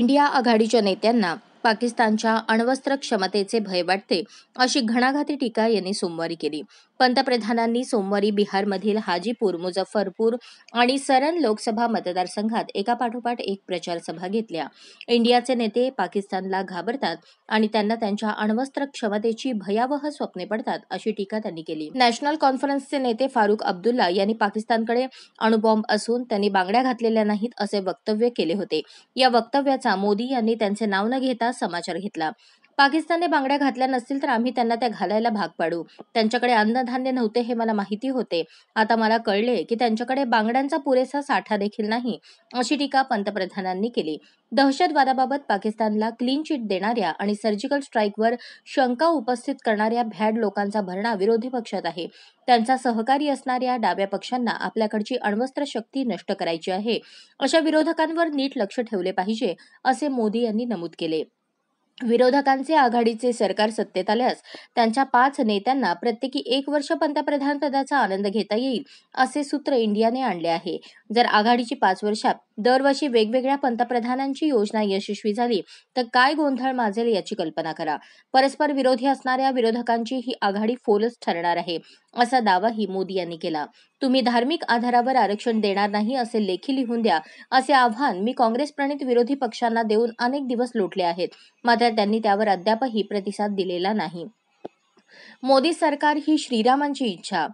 India आघाडीच्या नेत्यांना पाकिस्तानच्या अण्वस्त्र क्षमतेचे भय वाटते अशी घणाघाती टीका यांनी सोमवारी केली पंतप्रधानांनी सोमवारी बिहारमधील हाजीपूर मुझफ्फरपूर आणि सरन लोकसभा मतदारसंघात एकापाठोपाठ एक प्रचारसभा घेतल्या इंडियाचे नेते पाकिस्तानला घाबरतात आणि त्यांना त्यांच्या अण्वस्त्र क्षमतेची भयावह स्वप्ने पडतात अशी टीका त्यांनी केली नॅशनल कॉन्फरन्सचे नेते फारुख अब्दुल्ला यांनी पाकिस्तानकडे अणुबॉम्ब असून त्यांनी बांगड्या घातलेल्या नाहीत असे वक्तव्य केले होते या वक्तव्याचा मोदी यांनी त्यांचे नाव न घेता समाचार घेतला पाकिस्तानने बांगड्या घातल्या नसतील तर आम्ही त्यांना त्या घालायला भाग पाडू त्यांच्याकडे अन्नधान्य नव्हते हे मला माहिती होते आता मला कळले की त्यांच्याकडे बांगड्यांचा पुरेसा साठा देखील नाही अशी टीका पंतप्रधानांनी केली दहशतवादाबाबत पाकिस्तानला क्लीन चिट देणाऱ्या आणि सर्जिकल स्ट्राईकवर शंका उपस्थित करणाऱ्या भ्याड लोकांचा भरणा विरोधी पक्षात आहे त्यांचा सहकारी असणाऱ्या डाव्या पक्षांना आपल्याकडची अण्वस्त्र शक्ती नष्ट करायची आहे अशा विरोधकांवर नीट लक्ष ठेवले पाहिजे असे मोदी यांनी नमूद केले विरोधकांचे आघाडीचे सरकार सत्तेत आल्यास त्यांच्या पाच नेत्यांना प्रत्येकी एक वर्ष पंतप्रधान पदाचा आनंद घेता येईल असे सूत्र इंडियाने आणले आहे जर आघाडीची पाच वर्षात दरवर्षी वेगवेगळ्या पंतप्रधानांची योजना यशस्वी झाली तर काय गोंधळ माजेल याची कल्पना करा परस्पर विरोधी असणाऱ्या विरोधकांची ही आघाडी फोलच ठरणार आहे असा दावाही मोदी यांनी केला तुम्ही धार्मिक आधारावर आरक्षण देणार नाही असे लेखी लिहून द्या असे आव्हान मी काँग्रेस प्रणित विरोधी पक्षांना देऊन अनेक दिवस लोटले आहेत मात्र मात्र त्यांनी त्यावर अद्यापही प्रतिसाद दिलेला नाही मोदी सरकार ही श्रीरामांची इच्छा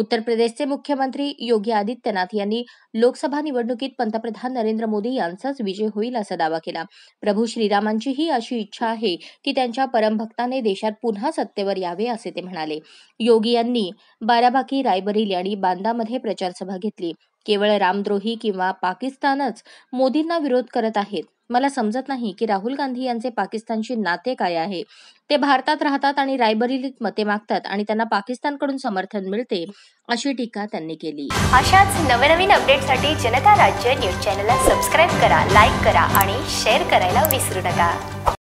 उत्तर प्रदेशचे मुख्यमंत्री योगी आदित्यनाथ यांनी लोकसभा निवडणुकीत पंतप्रधान नरेंद्र मोदी यांचाच विजय होईल असा दावा केला प्रभू श्रीरामांची ही अशी इच्छा आहे की त्यांच्या परमभक्ताने देशात पुन्हा सत्तेवर यावे असे ते म्हणाले योगी यांनी बाराबाकी रायबरेली आणि बांदामध्ये प्रचारसभा घेतली केवळ रामद्रोही किंवा पाकिस्तानच मोदींना विरोध करत आहेत मला समजत नाही की राहुल गांधी यांचे पाकिस्तानशी नाते काय आहे ते भारतात राहतात आणि रायबरेलीत मते मागतात आणि त्यांना पाकिस्तानकडून समर्थन मिळते अशी टीका त्यांनी केली अशाच नवनवीन अपडेटसाठी जनता राज्य न्यूज चॅनलला सबस्क्राईब करा लाईक करा आणि शेअर करायला विसरू नका